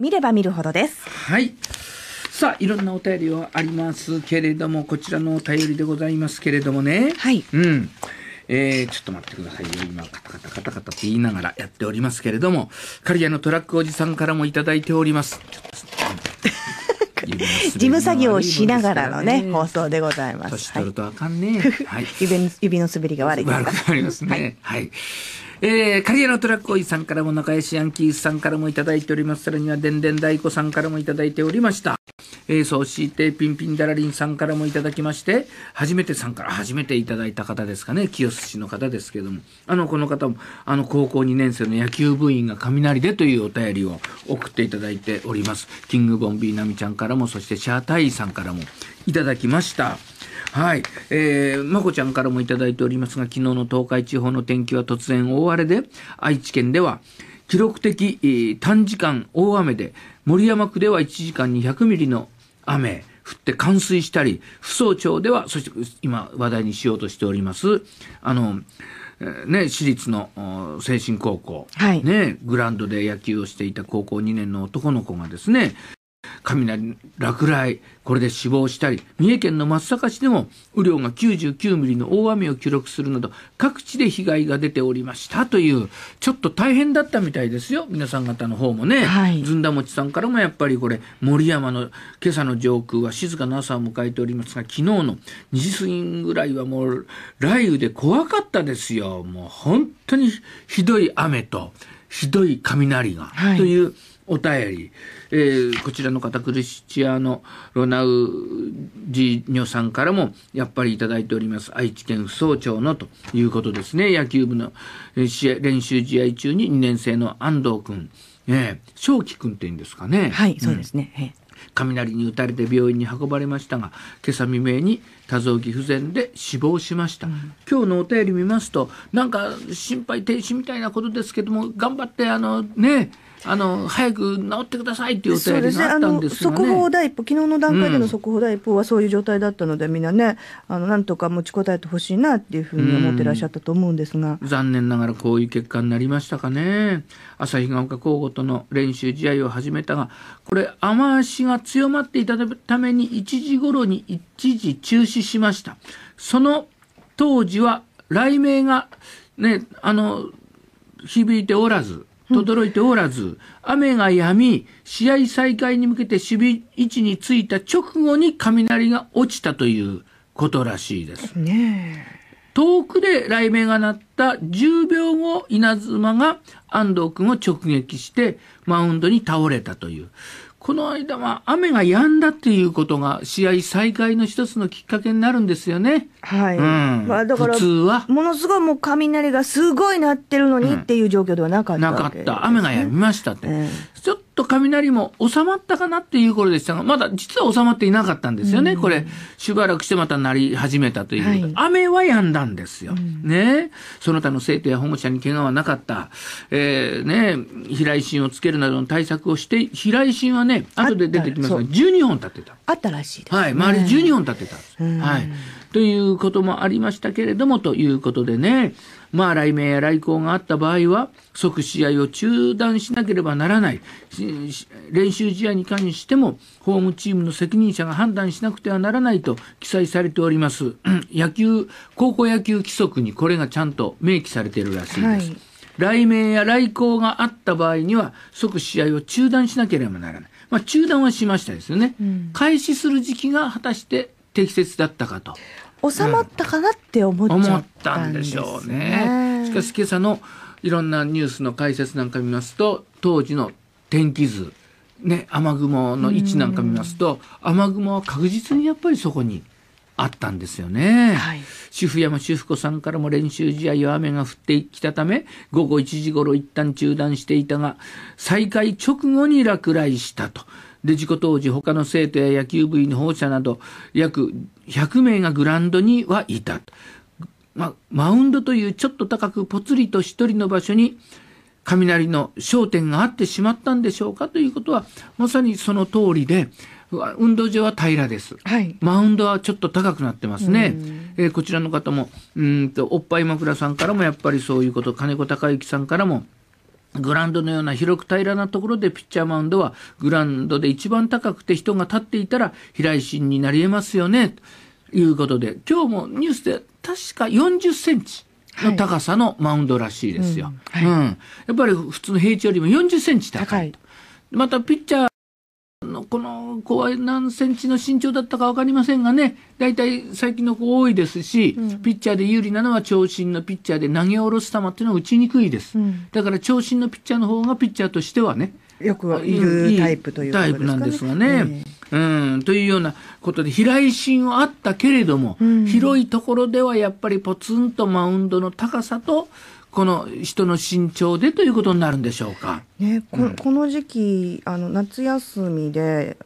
見れば見るほどです。はい。さあ、いろんなお便りはありますけれども、こちらのお便りでございますけれどもね。はい。うん。えー、ちょっと待ってくださいよ。今、カタカタカタカタって言いながらやっておりますけれども、刈谷のトラックおじさんからもいただいております。ちょっと、事務作業をしながらのね、放送でございます。年取るとあかんね。はい、指の滑りが悪いで悪くなりますね。はい、はいえー、カリアのトラックおいさんからも、中良し、ヤンキースさんからもいただいております。さらには、でんでん大子さんからもいただいておりました。えー、そして、ピンピンダラリンさんからもいただきまして、初めてさんから、初めていただいた方ですかね、清須市の方ですけども、あの、この方も、あの、高校2年生の野球部員が雷でというお便りを送っていただいております。キングボンビーナミちゃんからも、そして、シャータイさんからもいただきました。はい、えー、まこちゃんからもいただいておりますが、昨日の東海地方の天気は突然大荒れで、愛知県では記録的、えー、短時間大雨で、森山区では1時間に100ミリの雨、降って冠水したり、扶桑町では、そして今話題にしようとしております、あの、ね、私立の精神高校、はい、ね、グラウンドで野球をしていた高校2年の男の子がですね雷、落雷、これで死亡したり、三重県の松阪市でも雨量が99ミリの大雨を記録するなど、各地で被害が出ておりましたという、ちょっと大変だったみたいですよ、皆さん方の方もね。はい、ずんだもちさんからもやっぱりこれ、森山の今朝の上空は静かな朝を迎えておりますが、昨日の2時過ぎぐらいはもう雷雨で怖かったですよ。もう本当にひどい雨と、ひどい雷が、はい、というお便り、えー、こちらの方クリスチアーノ・ロナウジーニョさんからもやっぱりいただいております愛知県副総長のということですね野球部の試合練習試合中に2年生の安藤君、えー、正輝君っていうんですかねはい、うん、そうですね、雷に打たれて病院に運ばれましたが今朝未明に多臓器不全で死亡しました、うん、今日のお便り見ますとなんか心肺停止みたいなことですけども頑張ってあのねあの早く治ってくださいっていうお便りがあったんですが、ね、速報第一報、昨日の段階での速報第一報はそういう状態だったので、うん、みんなね、あのなんとか持ちこたえてほしいなっていうふうに思ってらっしゃったと思うんですが、うん、残念ながらこういう結果になりましたかね、朝日ヶ丘高校との練習試合を始めたが、これ、雨足が強まっていたために、1時ごろに一時中止しました。その当時は雷鳴がね、あの、響いておらず、轟いておらず、雨が止み、試合再開に向けて守備位置についた直後に雷が落ちたということらしいです。ね遠くで雷鳴が鳴った10秒後、稲妻が安藤君を直撃して、マウンドに倒れたという。この間は雨が止んだっていうことが試合再開の一つのきっかけになるんですよね。はい。うん、まあだから、普通は。ものすごいもう雷がすごい鳴ってるのにっていう状況ではなかった、ねなかった。雨が止みましたって。えー、ちょっと雷も収まったかなっていう頃でしたが、まだ実は収まっていなかったんですよね、うん、これ。しばらくしてまた鳴り始めたという、はい、雨は止んだんですよ。うん、ねその他の生徒や保護者に怪我はなかった。えー、ね飛来針をつけるなどの対策をして、飛来針はね、後で出てきますが、12本立ってた。あったらしいです、ね、はい、周り12本立ってたうん、はい。ということもありましたけれども、ということでね、まあ、雷鳴や来校があった場合は、即試合を中断しなければならない。練習試合に関しても、ホームチームの責任者が判断しなくてはならないと記載されております。野球、高校野球規則にこれがちゃんと明記されているらしいです。はいや来校があった場合には即試合を中断しなければならない、まあ、中断はしましたですよね、うん、開始する時期が果たして適切だったかと収まったかなって思っちゃったんで、しょうね。しかし今朝のいろんなニュースの解説なんか見ますと当時の天気図、ね、雨雲の位置なんか見ますと、雨雲は確実にやっぱりそこに。あったんですよね、はい、主婦山主婦子さんからも練習試合は雨が降ってきたため午後1時ごろ一旦中断していたが再開直後に落雷したとで事故当時他の生徒や野球部員の保護者など約100名がグラウンドにはいた、まあ、マウンドというちょっと高くぽつりと一人の場所に雷の焦点があってしまったんでしょうかということはまさにその通りで運動場は平らです、はい、マウンドはちょっと高くなってますね、えー、こちらの方もうんとおっぱい枕さんからもやっぱりそういうこと金子隆之さんからもグランドのような広く平らなところでピッチャーマウンドはグランドで一番高くて人が立っていたら平井心になり得ますよね。ということで、今日もニュースで確か40センチ。の高さのマウンドらしいですよ。はい、うん、はいうん、やっぱり普通の平地よりも40センチ高い。高いまたピッチャー怖い何センチの身長だったか分かりませんがね、大体最近の子多いですし、うん、ピッチャーで有利なのは長身のピッチャーで投げ下ろす球っていうのは打ちにくいです。うん、だから長身のピッチャーの方がピッチャーとしてはね、よくいるタイプという、ね、タイプなんですがね。えー、うん、というようなことで、飛来心はあったけれども、うん、広いところではやっぱりポツンとマウンドの高さと、この人の身長でということになるんでしょうか。ね、ここの時期あの夏休みで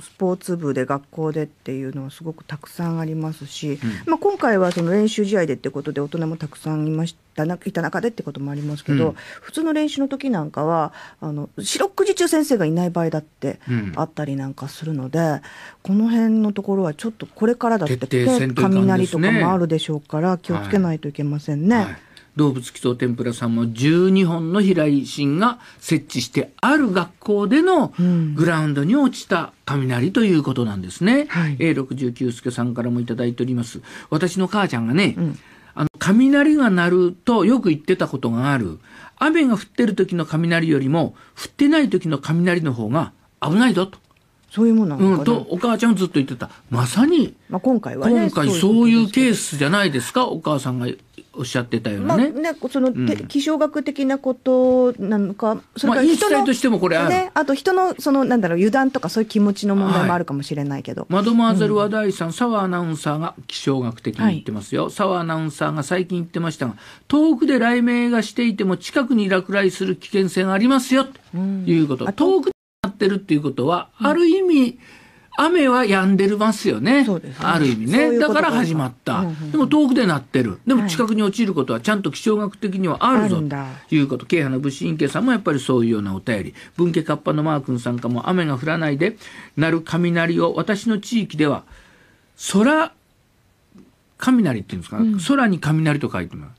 スポーツ部で学校でっていうのはすごくたくさんありますし、うん、まあ、今回はその練習試合でってことで大人もたくさんいましたいた中でってこともありますけど、うん、普通の練習の時なんかはあの四六時中先生がいない場合だってあったりなんかするので、この辺のところはちょっとこれからだって、ね、雷とかもあるでしょうから気をつけないといけませんね。はいはい動物基礎天ぷらさんも12本の飛来芯が設置してある学校でのグラウンドに落ちた雷ということなんですね。うんはい、A69 助さんからもいただいております。私の母ちゃんがね、うん、あの雷が鳴るとよく言ってたことがある。雨が降ってる時の雷よりも降ってない時の雷の方が危ないぞと。そういうものなのかな、うん、とお母ちゃんずっと言ってたまさに、まあ、今回は、ね、今回そういうケースじゃないですかお母さんがおっしゃってたよね。まあ、ねその、うん、気象学的なことなのか、それから人の、まあ、としてもこれあね、あと人のそのなんだろう油断とかそういう気持ちの問題もあるかもしれないけど。はい、マドマーゼルは大さん、澤、うん、アナウンサーが気象学的に言ってますよ。澤、はい、アナウンサーが最近言ってましたが、遠くで雷鳴がしていても近くに落雷する危険性がありますよということ。ってるっていうことは、ある意味、雨は止んでますよね。ねある意味ねうう。だから始まった、うんうんでも遠くで鳴ってる。でも近くに落ちることはちゃんと気象学的にはあるぞ、い、ということ。慶派の武士院慶さんもやっぱりそういうようなお便り。文家カッパのマー君さんかも雨が降らないで鳴る雷を私の地域では空雷っていうんですか、うん、空に雷と書いてます。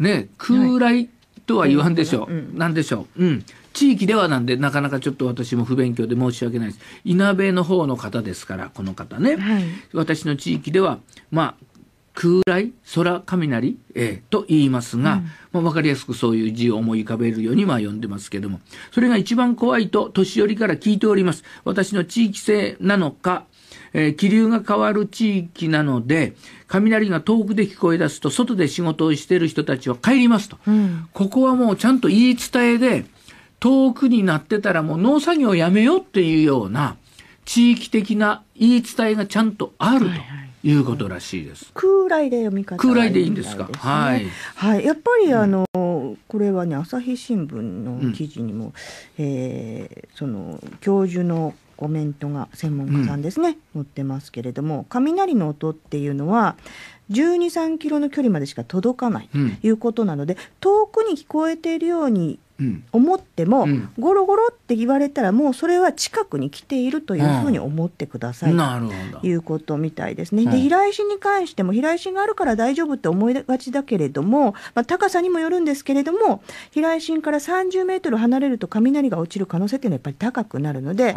ね、空雷とは言わんでしょう。うなんでしょう。うん。地域ではなんで、なかなかちょっと私も不勉強で申し訳ないです。いなべの方の方ですから、この方ね。はい、私の地域では、まあ、空来、空、雷、えー、と言いますが、うん、まあ、わかりやすくそういう字を思い浮かべるように、まあ、読んでますけども、それが一番怖いと、年寄りから聞いております。私の地域性なのか、えー、気流が変わる地域なので、雷が遠くで聞こえ出すと、外で仕事をしている人たちは帰りますと、うん、ここはもうちゃんと言い伝えで、遠くになってたらもう農作業やめようっていうような地域的な言い伝えがちゃんとあると。いうことらしいです。空来で読み方、ね、空来でいいんですか。はい。はい。やっぱりあの、うん、これはね朝日新聞の記事にも、うん、えー、その教授のコメントが専門家さんですね、うん、載ってますけれども雷の音っていうのは1 2 3キロの距離までしか届かないということなので、うん、遠くに聞こえているように思っても、うん、ゴロゴロって言われたらもうそれは近くに来ているというふうに思ってください、ということみたいですね。で飛来心に関しても飛来心があるから大丈夫って思いがちだけれども、まあ、高さにもよるんですけれども飛来心から30メートル離れると雷が落ちる可能性っていうのはやっぱり高くなるので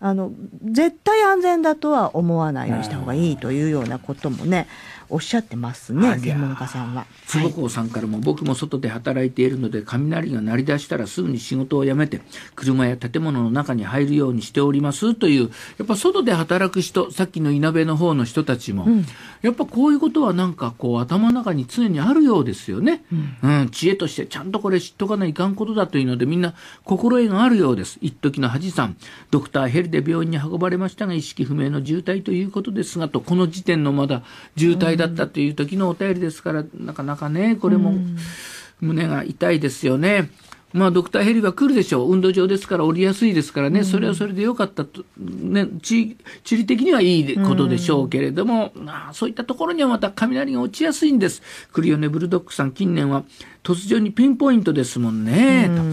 あの絶対安全だとは思わないようにした方がいいというようなこともねおっしゃってますね専門家さんは。坪子さんからも、僕も外で働いているので雷が鳴り出したらすぐに仕事を辞めて、車や建物の中に入るようにしておりますという、やっぱ外で働く人、さっきのいなべの方の人たちも、うん、やっぱこういうことはなんかこう頭の中に常にあるようですよね。うん、うん、知恵としてちゃんとこれ知っとかないかんことだというので、みんな心得があるようです。一時の恥さん、ドクターヘリで病院に運ばれましたが、意識不明の重体ということですが、と、この時点のまだ重体だったという時のお便りですから、なかなかね、これも胸が痛いですよね。まあ、ドクターヘリは来るでしょう、運動場ですから降りやすいですからね、うん、それはそれでよかったと、ね地、地理的にはいいことでしょうけれども、うん、まあ、そういったところにはまた雷が落ちやすいんです。クリオネ・ブルドックさん、近年は突如にピンポイントですもんね、うん、と。う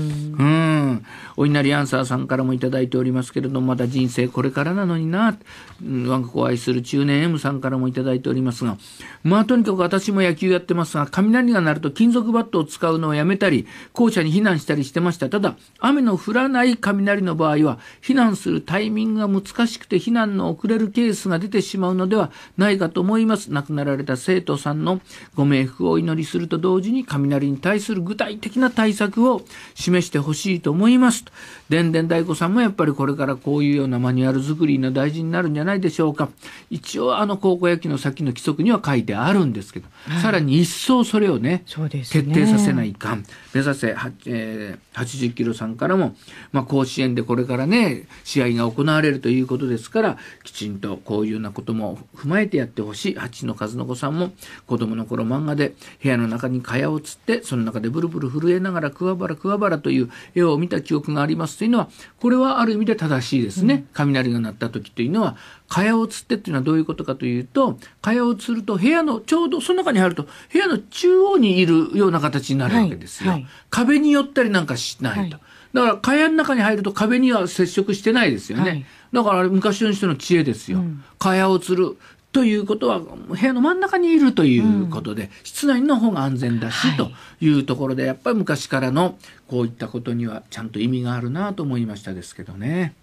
んお稲荷アンサーさんからも頂いておりますけれども、まだ人生これからなのにな、うん、我が子を愛する中年 M さんからも頂いておりますが、まあとにかく私も野球やってますが、雷が鳴ると金属バットを使うのをやめたり、校舎に避難したりしてました。ただ、雨の降らない雷の場合は、避難するタイミングが難しくて避難の遅れるケースが出てしまうのではないかと思います。亡くなられた生徒さんのご冥福をお祈りすると同時に雷に対する具体的な対策を示してほしいと思いますと。でんでん大子さんもやっぱりこれからこういうようなマニュアル作りの大事になるんじゃないでしょうか。一応あの高校野球の先の規則には書いてあるんですけど、はい、さらに一層それをね、ね徹底させないかん。目指せ、えー、80キロさんからも、まあ、甲子園でこれからね、試合が行われるということですから、きちんとこういうようなことも踏まえてやってほしい。八の数の子さんも子供の頃漫画で部屋の中に蚊帳をつってその中でブルブル震えながら桑原桑原という絵を見た記憶がありますというのはこれはある意味で正しいですね、雷が鳴った時というのは蚊帳を釣ってっていうのはどういうことかというと蚊帳を釣ると部屋のちょうどその中に入ると部屋の中央にいるような形になるわけですよ、はいはい、壁に寄ったりなんかしないと。はいだから蚊帳の中に入ると壁には接触してないですよね。はい、だから昔の人の知恵ですよ。蚊、帳、を釣る。ということは部屋の真ん中にいるということで、うん、室内の方が安全だし、はい、というところでやっぱり昔からのこういったことにはちゃんと意味があるなと思いましたですけどね。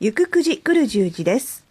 ゆく9時来る10時です。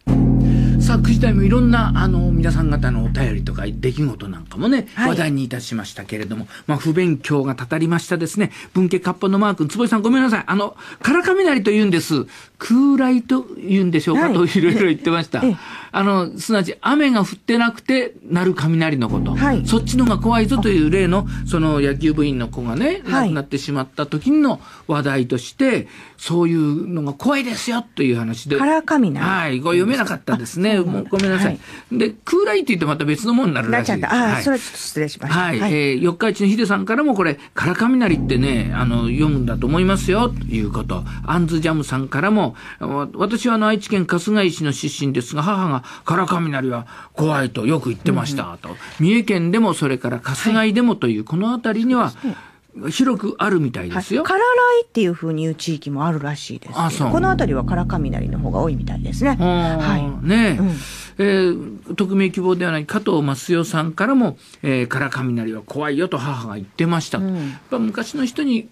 さあ9時台もいろんなあの皆さん方のお便りとか出来事なんかもね、はい、話題にいたしましたけれども、まあ、不勉強がたたりましたですね文系活版のマー君坪井さんごめんなさいあのからかみなりと言うんです空雷と言うんでしょうか、といろいろ言ってました。あの、すなわち雨が降ってなくて鳴る雷のこと、はい、そっちのが怖いぞという例の、その野球部員の子がね、亡くなってしまった時の話題として、そういうのが怖いですよという話で。原雷。はい、ご読めなかったですね。もうごめんなさい。で、空雷って言ってまた別のものになるらしいです。ああ、それはちょっと失礼しました。はい。えー、四日市のヒデさんからもこれ、空雷ってね、あの、読むんだと思いますよ、ということ。アンズジャムさんからも、私は愛知県春日井市の出身ですが、母がからかみなりは怖いとよく言ってましたと、うん、三重県でもそれから春日井でもという、この辺りには、広くあるみたいですよ。かららいっていうふうに言う地域もあるらしいです。あそうこの辺りはから雷の方が多いみたいですね。はい、ねえ、うん、えー、匿名希望ではない加藤益代さんからも、えー、から雷は怖いよと母が言ってました。うん、昔の人に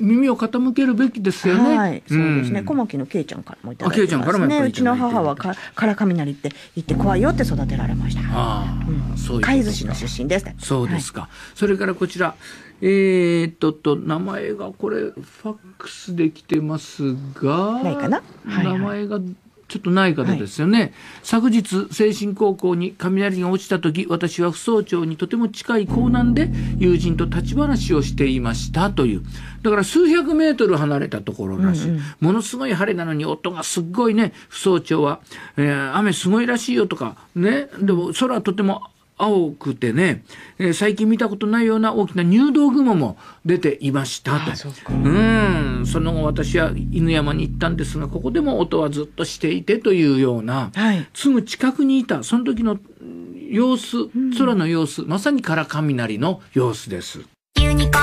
耳を傾けるべきですよね。はい、そうですね。小牧のけいちゃんからもいただいますね。あ、けいちゃんからもうちの母はかから雷って言って怖いよって育てられました。ああ、うん、そうう貝寿司の出身です。そうですか。はい、それからこちら。えー、っとと、名前がこれ、ファックスできてますが、ないかな、はいはい、名前がちょっとない方ですよね、はい、昨日精神高校に雷が落ちた時私は副総長にとても近い港南で友人と立ち話をしていましたというだから数百メートル離れたところらしい、うんうん、ものすごい晴れなのに音がすっごいね副総長は、えー、雨すごいらしいよとかねでも空とても青くてね、えー、最近見たことないような大きな入道雲も出ていましたとうんその後私は犬山に行ったんですがここでも音はずっとしていてというような、はい、すぐ近くにいたその時の様子空の様子、うん、まさにから雷の様子です。ユニコ